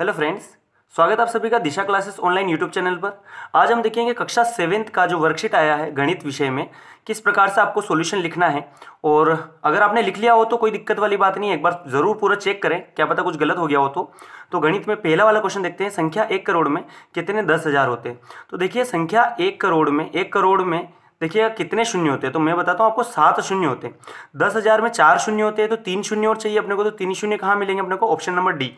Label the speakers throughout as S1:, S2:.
S1: hello friends स्वागत आप सभी का Disha classes online YouTube channel पर आज हम देखेंगे कक्षा सेवेंथ का जो वर्कशीट आया है गणित विषय में किस प्रकार से आपको सॉल्यूशन लिखना है और अगर आपने लिख लिया हो तो कोई दिक्कत वाली बात नहीं है एक बार ज़रूर पूरा चेक करें क्या पता कुछ गलत हो गया हो तो तो गणित में पहला वाला क्वेश्चन देखते हैं संख्या एक करोड़ में कितने दस हज़ार होते हैं तो देखिए संख्या एक करोड़ में एक करोड़ में देखिएगा कितने शून्य होते हैं तो मैं बताता हूँ आपको सात शून्य होते हैं दस हज़ार में चार शून्य होते हैं तो तीन शून्य और चाहिए अपने को तो तीन शून्य कहाँ मिलेंगे अपने को ऑप्शन नंबर डी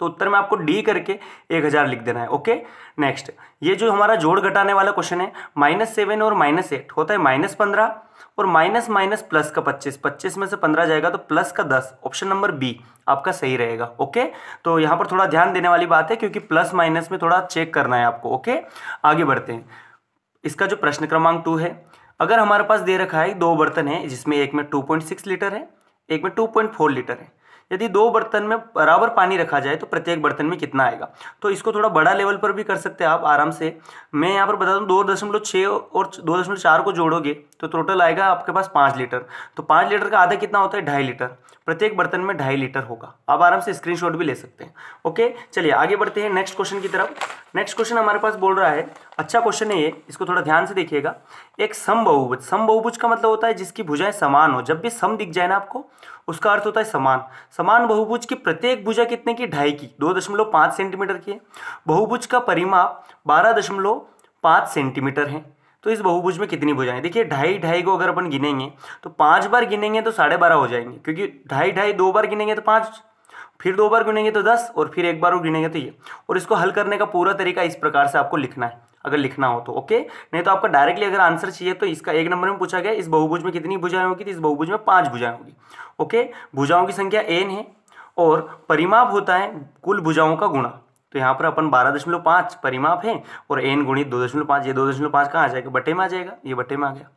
S1: तो उत्तर में आपको डी करके एक हज़ार लिख देना है ओके नेक्स्ट ये जो हमारा जोड़ घटाने वाला क्वेश्चन है माइनस सेवन और माइनस एट होता है माइनस पंद्रह और माइनस माइनस प्लस का पच्चीस पच्चीस में से पंद्रह जाएगा तो प्लस का दस ऑप्शन नंबर बी आपका सही रहेगा ओके तो यहां पर थोड़ा ध्यान देने वाली बात है क्योंकि प्लस माइनस में थोड़ा चेक करना है आपको ओके आगे बढ़ते हैं इसका जो प्रश्न क्रमांक टू है अगर हमारे पास दे रखा है दो बर्तन है जिसमें एक में टू पॉइंट सिक्स लीटर है एक में टू पॉइंट फोर लीटर है यदि दो बर्तन में बराबर पानी रखा जाए तो प्रत्येक बर्तन में कितना आएगा तो इसको थोड़ा बड़ा लेवल पर भी कर सकते हैं आप आराम से मैं यहाँ पर बता दूँ दो दशमलव छः और दो दशमलव चार को जोड़ोगे तो टोटल आएगा आपके पास पाँच लीटर तो पाँच लीटर का आधा कितना होता है ढाई लीटर प्रत्येक बर्तन में ढाई लीटर होगा आप आराम से स्क्रीनशॉट भी ले सकते हैं ओके चलिए आगे बढ़ते हैं नेक्स्ट क्वेश्चन की तरफ नेक्स्ट क्वेश्चन हमारे पास बोल रहा है अच्छा क्वेश्चन है ये इसको थोड़ा ध्यान से देखिएगा एक सम बहुभुज सम बहुभुज का मतलब होता है जिसकी भुजाएं समान हो जब भी सम दिख जाए ना आपको उसका अर्थ होता है समान समान बहुभुज की प्रत्येक भुजा कितने की ढाई की दो दशमलव पाँच सेंटीमीटर की है बहुभुज का परिमाप बारह दशमलव पाँच सेंटीमीटर है तो इस बहुभुज में कितनी भुजाएं देखिए ढाई ढाई को अगर अपन गिनेंगे तो पाँच बार गिनेंगे तो साढ़े बारह हो जाएंगे क्योंकि ढाई ढाई दो बार गिनेंगे तो पाँच फिर दो बार गिनेंगे तो दस और फिर एक बार और गिनेंगे तो ये और इसको हल करने का पूरा तरीका इस प्रकार से आपको लिखना है अगर लिखना हो तो ओके नहीं तो आपका डायरेक्टली अगर आंसर चाहिए तो इसका एक नंबर में पूछा गया इस बहुभुज में कितनी भुजाएं होगी तो इस बहुभुज में पाँच भुजाएं होगी ओके भुजाओं की संख्या एन है और परिमाप होता है कुल भुजाओं का गुणा तो यहाँ पर अपन बारह दशमलव पाँच परिमाप है और एन गुणित दो दशमलव पाँच ये दो दशमलव पाँच कहाँ आ जाएगा बटे में आ जाएगा ये बटे में आ गया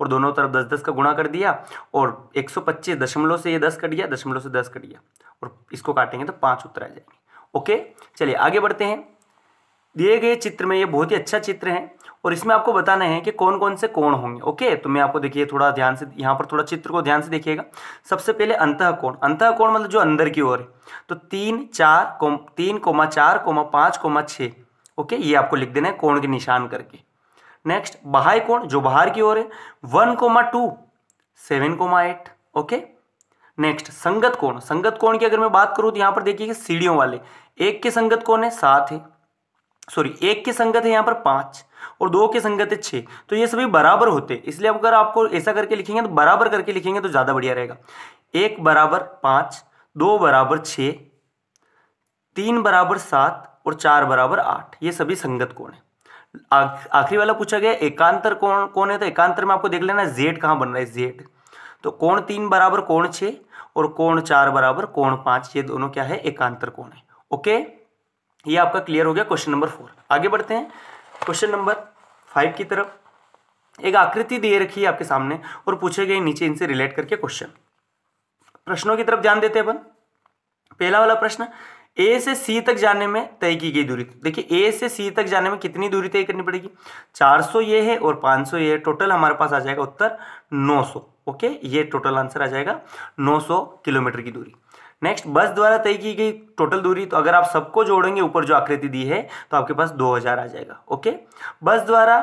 S1: और दोनों तरफ दस दस का गुणा कर दिया और एक सौ पच्चीस दशमलव से ये दस कट गया दशमलव से दस कट गया और इसको काटेंगे तो पाँच उत्तर आ जाएंगे ओके चलिए आगे बढ़ते हैं दिए गए चित्र में ये बहुत ही अच्छा चित्र है और इसमें आपको बताना है कि कौन कौन से कोण होंगे ओके तो मैं आपको देखिए थोड़ा ध्यान से यहाँ पर थोड़ा चित्र को ध्यान से देखिएगा सबसे पहले अंत कोण अंतः कोण मतलब जो अंदर की ओर है तो तीन चार कोम तीन कोमा चार कोमा पाँच कोमा छः ओके ये आपको लिख देना है कोण के निशान करके नेक्स्ट बाह्य कोण जो बाहर की ओर है one comma two seven comma eight okay next संगत कोण संगत कोण की अगर मैं बात करूँ तो यहाँ पर देखिए सीढ़ियों वाले एक के संगत कोण है सात है सॉरी एक की संगत है यहाँ पर पांच और दो की संगत है छह तो ये सभी बराबर होते इसलिए अगर आपको ऐसा करके लिखेंगे तो बराबर करके लिखेंगे तो ज़्यादा बढ़िया रहेगा एक बराबर पांच दो बराबर छ तीन बराबर सात और चार बराबर आठ ये सभी संगत कोण है आखिरी वाला पूछा गया एकांतर कोण कौन है तो एकांतर में आपको देख लेना जेड कहाँ बन रहा है जेड तो कोण तीन बराबर कोण छः और कोण चार बराबर कोण पांच ये दोनों क्या है एकांतर कोण है ओके ये आपका क्लियर हो गया क्वेश्चन नंबर फोर आगे बढ़ते हैं क्वेश्चन नंबर फाइव की तरफ एक आकृति दिए रखी है आपके सामने और पूछे गए नीचे इनसे रिलेट करके क्वेश्चन प्रश्नों की तरफ ध्यान देते हैं अपन पहला वाला प्रश्न ए से सी तक जाने में तय की गई दूरी देखिए ए से सी तक जाने में कितनी दूरी तय करनी पड़ेगी 400 ये है और 500 ये है टोटल हमारे पास आ जाएगा उत्तर 900 ओके ये टोटल आंसर आ जाएगा 900 किलोमीटर की दूरी नेक्स्ट बस द्वारा तय की गई टोटल दूरी तो अगर आप सबको जोड़ेंगे ऊपर जो आकृति दी है तो आपके पास 2000 आ जाएगा ओके बस द्वारा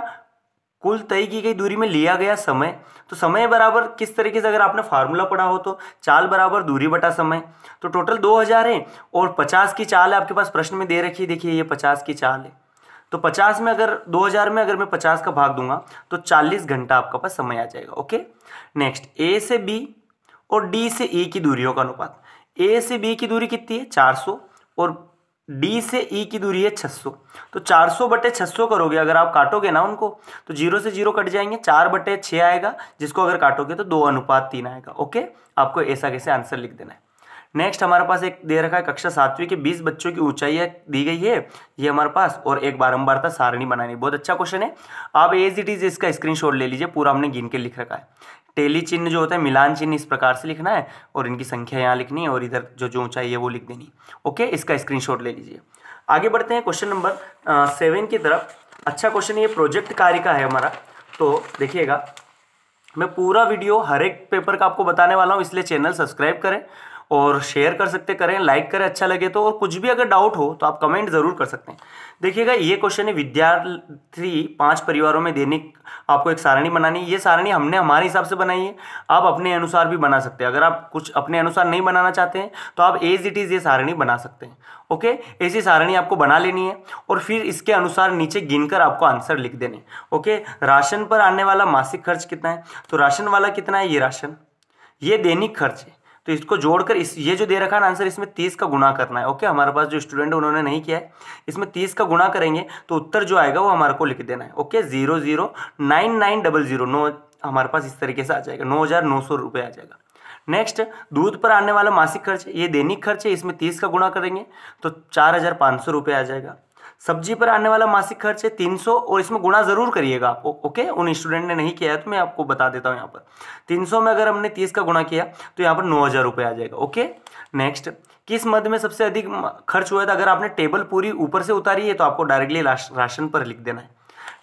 S1: कुल तय की गई दूरी में लिया गया समय तो समय बराबर किस तरीके से अगर आपने फार्मूला पढ़ा हो तो चाल बराबर दूरी बटा समय तो टोटल 2000 है और 50 की चाल है आपके पास प्रश्न में दे रखी है देखिए ये 50 की चाल है तो 50 में अगर 2000 में अगर मैं 50 का भाग दूंगा तो 40 घंटा आपका पास समय आ जाएगा ओके नेक्स्ट ए से बी और डी से ई e की दूरियों का अनुपात ए से बी की दूरी कितनी है 400 और डी से ई e की दूरी है 600 तो 400 बटे 600 करोगे अगर आप काटोगे ना उनको तो जीरो से जीरो कट जाएंगे चार बटे छः आएगा जिसको अगर काटोगे तो दो अनुपात तीन आएगा ओके आपको ऐसा कैसे आंसर लिख देना है नेक्स्ट हमारे पास एक दे रखा है कक्षा सातवीं के बीस बच्चों की ऊंचाई दी गई है ये हमारे पास और एक बारम्बार था सारणी बनानी बहुत अच्छा क्वेश्चन है आप एज इट इज़ इसका स्क्रीनशॉट ले लीजिए पूरा हमने गिन के लिख रखा है टेली चिन्ह जो होता है मिलान चिन्ह इस प्रकार से लिखना है और इनकी संख्या यहाँ लिखनी है और इधर जो जो चाहिए वो लिख देनी ओके इसका स्क्रीनशॉट ले लीजिए आगे बढ़ते हैं क्वेश्चन नंबर सेवन की तरफ अच्छा क्वेश्चन ये प्रोजेक्ट कार्य का है हमारा तो देखिएगा मैं पूरा वीडियो हर एक पेपर का आपको बताने वाला हूँ इसलिए चैनल सब्सक्राइब करें और शेयर कर सकते करें लाइक करें अच्छा लगे तो और कुछ भी अगर डाउट हो तो आप कमेंट ज़रूर कर सकते हैं देखिएगा ये क्वेश्चन है विद्यार्थी पांच परिवारों में दैनिक आपको एक सारणी बनानी है ये सारणी हमने हमारे हिसाब से बनाई है आप अपने अनुसार भी बना सकते हैं अगर आप कुछ अपने अनुसार नहीं बनाना चाहते हैं तो आप एज इट इज़ ये सारणी बना सकते हैं ओके ऐसी सारणी आपको बना लेनी है और फिर इसके अनुसार नीचे गिनकर आपको आंसर लिख देने ओके राशन पर आने वाला मासिक खर्च कितना है तो राशन वाला कितना है ये राशन ये दैनिक खर्च है तो इसको जोड़कर इस ये जो दे रखा है आंसर इसमें तीस का गुणा करना है ओके हमारे पास जो स्टूडेंट है उन्होंने नहीं किया है इसमें तीस का गुणा करेंगे तो उत्तर जो आएगा वो हमारे को लिख देना है okay zero zero nine nine double zero नौ हमारे पास इस तरीके से आ जाएगा नौ हज़ार नौ सौ रुपये आ जाएगा नेक्स्ट दूध पर आने वाला मासिक खर्च ये दैनिक खर्च है इसमें तीस का गुणा करेंगे तो चार हज़ार पाँच सौ रुपये आ जाएगा सब्जी पर आने वाला मासिक खर्च है तीन सौ और इसमें गुणा ज़रूर करिएगा आप ओके उन स्टूडेंट ने नहीं किया है तो मैं आपको बता देता हूँ यहाँ पर तीन सौ में अगर हमने तीस का गुणा किया तो यहाँ पर नौ हज़ार रुपये आ जाएगा ओके नेक्स्ट किस मद में सबसे अधिक खर्च हुआ था अगर आपने टेबल पूरी ऊपर से उतारी है तो आपको डायरेक्टली राशन पर लिख देना है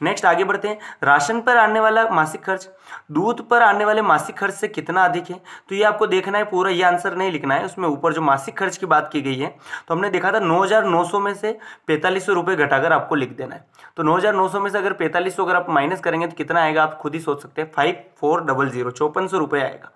S1: नेक्स्ट आगे बढ़ते हैं राशन पर आने वाला मासिक खर्च दूध पर आने वाले मासिक खर्च से कितना अधिक है तो ये आपको देखना है पूरा ये आंसर नहीं लिखना है उसमें ऊपर जो मासिक खर्च की बात की गई है तो हमने देखा था नौ में से पैंतालीस सौ घटाकर आपको लिख देना है तो नौ में से अगर पैंतालीस अगर आप माइनस करेंगे तो कितना आएगा आप खुद ही सोच सकते हैं फाइव फोर डबल जीरो चौपन सौ रुपये आएगा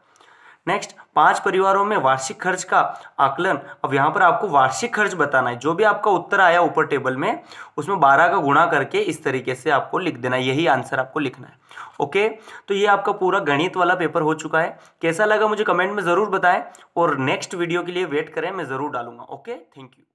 S1: नेक्स्ट पांच परिवारों में वार्षिक खर्च का आकलन अब यहाँ पर आपको वार्षिक खर्च बताना है जो भी आपका उत्तर आया ऊपर टेबल में उसमें बारह का गुणा करके इस तरीके से आपको लिख देना है यही आंसर आपको लिखना है ओके तो ये आपका पूरा गणित वाला पेपर हो चुका है कैसा लगा मुझे कमेंट में ज़रूर बताएं और नेक्स्ट वीडियो के लिए वेट करें मैं ज़रूर डालूंगा ओके थैंक यू